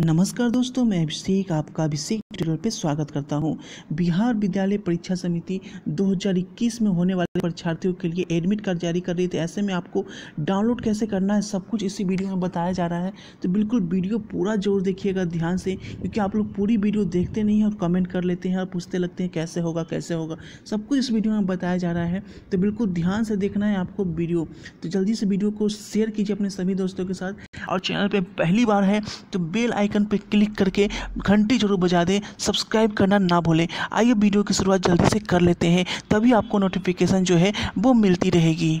नमस्कार दोस्तों मैं अभिषेक आपका अभिषेक ट्यूटोरियल पे स्वागत करता हूँ बिहार विद्यालय परीक्षा समिति 2021 में होने वाले परीक्षार्थियों के लिए एडमिट कार्ड जारी कर रही थी ऐसे में आपको डाउनलोड कैसे करना है सब कुछ इसी वीडियो में बताया जा रहा है तो बिल्कुल वीडियो पूरा जोर देखिएगा ध्यान से क्योंकि आप लोग पूरी वीडियो देखते नहीं हैं और कमेंट कर लेते हैं और पूछते लगते हैं कैसे होगा कैसे होगा सब कुछ इस वीडियो में बताया जा रहा है तो बिल्कुल ध्यान से देखना है आपको वीडियो तो जल्दी से वीडियो को शेयर कीजिए अपने सभी दोस्तों के साथ और चैनल पे पहली बार है तो बेल आइकन पे क्लिक करके घंटी जरूर बजा दें सब्सक्राइब करना ना भूलें आइए वीडियो की शुरुआत जल्दी से कर लेते हैं तभी आपको नोटिफिकेशन जो है वो मिलती रहेगी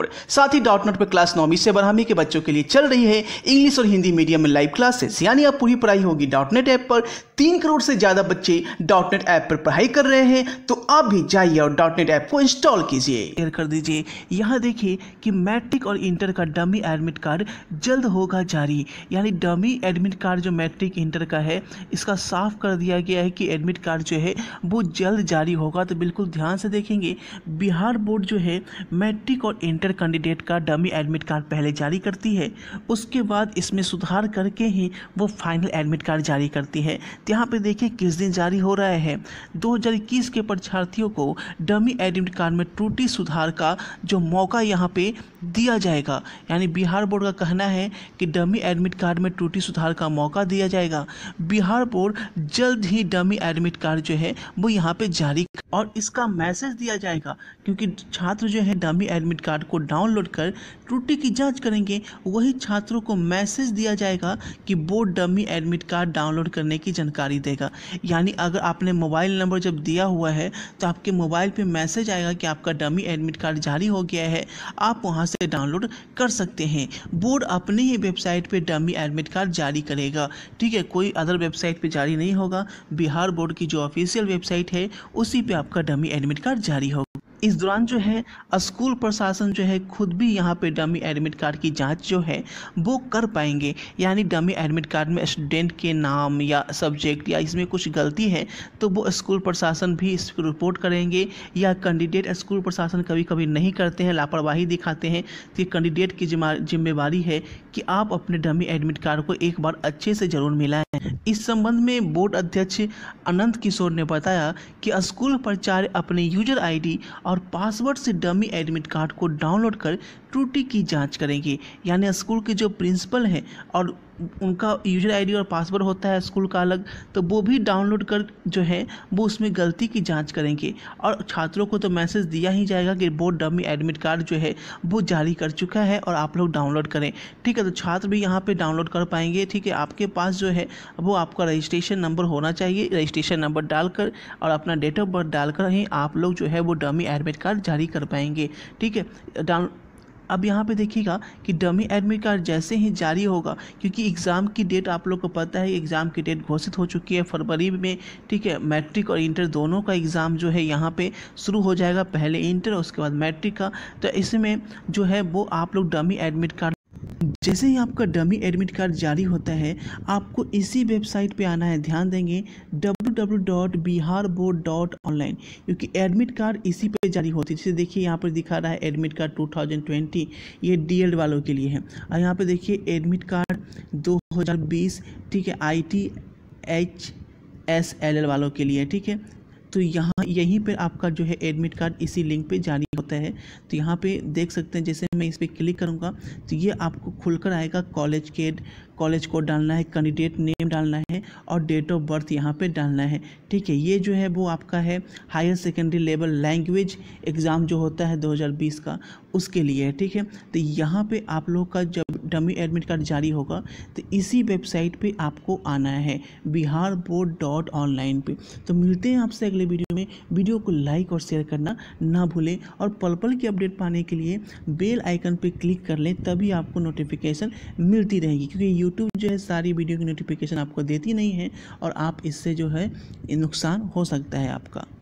पर साथ ही डॉट नेट पर क्लास नौवीं से बारहवीं के बच्चों के लिए चल रही है इंग्लिश और हिंदी मीडियम में लाइव क्लासेस यानी आप पूरी पढ़ाई होगी डॉट नेट ऐप पर तीन करोड़ से ज़्यादा बच्चे डॉटनेट ऐप पर पढ़ाई कर रहे हैं तो आप भी जाइए और डॉटनेट ऐप को इंस्टॉल कीजिए कर दीजिए यहाँ देखिए कि मैट्रिक और इंटर का डमी एडमिट कार्ड जल्द होगा जारी यानी डमी एडमिट कार्ड जो मैट्रिक इंटर का है इसका साफ कर दिया गया है कि एडमिट कार्ड जो है वो जल्द जारी होगा तो बिल्कुल ध्यान से देखेंगे बिहार बोर्ड जो है मैट्रिक और इंटर कैंडिडेट का डमी एडमिट कार्ड पहले जारी करती है उसके बाद इसमें सुधार करके ही वो फाइनल एडमिट कार्ड जारी करती है यहाँ पे देखिए किस दिन जारी हो रहा है इक्कीस के परीक्षार्थियों को डमी एडमिट कार्ड में त्रुटि सुधार का जो मौका यहाँ पे दिया जाएगा यानी बिहार बोर्ड का कहना है कि डमी एडमिट कार्ड में त्रुटि सुधार का मौका दिया जाएगा बिहार बोर्ड जल्द ही डमी एडमिट कार्ड जो है वो यहाँ पे जारी और इसका मैसेज दिया जाएगा क्योंकि छात्र जो है डमी एडमिट कार्ड को डाउनलोड कर त्रुटि की जांच करेंगे वही छात्रों को मैसेज दिया जाएगा कि board dummy admit card download करने की जानकारी देगा यानी अगर आपने मोबाइल नंबर जब दिया हुआ है तो आपके मोबाइल पर मैसेज आएगा कि आपका डमी एडमिट कार्ड जारी हो गया है आप वहाँ से डाउनलोड कर सकते हैं बोर्ड अपने ही वेबसाइट पर डमी एडमिट कार्ड जारी करेगा ठीक है कोई अदर वेबसाइट पर जारी नहीं होगा बिहार बोर्ड की जो ऑफिशियल वेबसाइट है उसी पर आपका डमी एडमिट कार्ड जारी होगा इस दौरान जो है स्कूल प्रशासन जो है खुद भी यहाँ पे डमी एडमिट कार्ड की जांच जो है वो कर पाएंगे यानी डमी एडमिट कार्ड में स्टूडेंट के नाम या सब्जेक्ट या इसमें कुछ गलती है तो वो स्कूल प्रशासन भी इस पर रिपोर्ट करेंगे या कैंडिडेट स्कूल प्रशासन कभी कभी नहीं करते हैं लापरवाही दिखाते हैं तो कैंडिडेट की जिम्मेवारी है कि आप अपने डमी एडमिट कार्ड को एक बार अच्छे से ज़रूर मिलाएँ इस संबंध में बोर्ड अध्यक्ष अनंत किशोर ने बताया कि स्कूल प्राचार्य अपने यूजर आईडी और और पासवर्ड से डमी एडमिट कार्ड को डाउनलोड कर त्रुटि की जांच करेंगे यानी स्कूल के जो प्रिंसिपल हैं और उनका यूजर आईडी और पासवर्ड होता है स्कूल का अलग तो वो भी डाउनलोड कर जो है वो उसमें गलती की जांच करेंगे और छात्रों को तो मैसेज दिया ही जाएगा कि बोर्ड डमी एडमिट कार्ड जो है वो जारी कर चुका है और आप लोग डाउनलोड करें ठीक है तो छात्र भी यहाँ पर डाउनलोड कर पाएंगे ठीक है आपके पास जो है वो आपका रजिस्ट्रेशन नंबर होना चाहिए रजिस्ट्रेशन नंबर डालकर और अपना डेट ऑफ बर्थ डालकर ही आप लोग जो है वो डमी एडमिट कार्ड जारी कर पाएंगे ठीक है डाउन अब यहाँ पे देखिएगा कि डमी एडमिट कार्ड जैसे ही जारी होगा क्योंकि एग्ज़ाम की डेट आप लोग को पता है एग्ज़ाम की डेट घोषित हो चुकी है फरवरी में ठीक है मैट्रिक और इंटर दोनों का एग्ज़ाम जो है यहाँ पे शुरू हो जाएगा पहले इंटर उसके बाद मैट्रिक का तो इसमें जो है वो आप लोग डमी एडमिट कार्ड जैसे ही आपका डमी एडमिट कार्ड जारी होता है आपको इसी वेबसाइट पे आना है ध्यान देंगे www.biharboard.online क्योंकि एडमिट कार्ड इसी पे जारी होती है जैसे देखिए यहाँ पर दिखा रहा है एडमिट कार्ड 2020 ये डी वालों के लिए है और यहाँ पर देखिए एडमिट कार्ड 2020 ठीक है I T H S L L वालों के लिए ठीक है तो यहाँ यहीं पर आपका जो है एडमिट कार्ड इसी लिंक पर जारी होता है तो यहाँ पर देख सकते हैं जैसे मैं इस पर क्लिक करूँगा तो ये आपको खुलकर आएगा कॉलेज के कॉलेज कोड डालना है कैंडिडेट नेम डालना है और डेट ऑफ बर्थ यहाँ पे डालना है ठीक है ये जो है वो आपका है higher secondary level language exam जो होता है 2020 का उसके लिए है ठीक है तो यहाँ पे आप लोग का जब डमी एडमिट कार्ड जारी होगा तो इसी वेबसाइट पे आपको आना है बिहार बोर्ड डॉट ऑनलाइन पर तो मिलते हैं आपसे अगले वीडियो में वीडियो को लाइक और शेयर करना ना भूलें और पल पल की अपडेट पाने के लिए बेल आइकन पर क्लिक कर लें तभी आपको नोटिफिकेशन मिलती रहेगी क्योंकि यू यूट्यूब जो है सारी वीडियो की नोटिफिकेशन आपको देती नहीं है और आप इससे जो है नुकसान हो सकता है आपका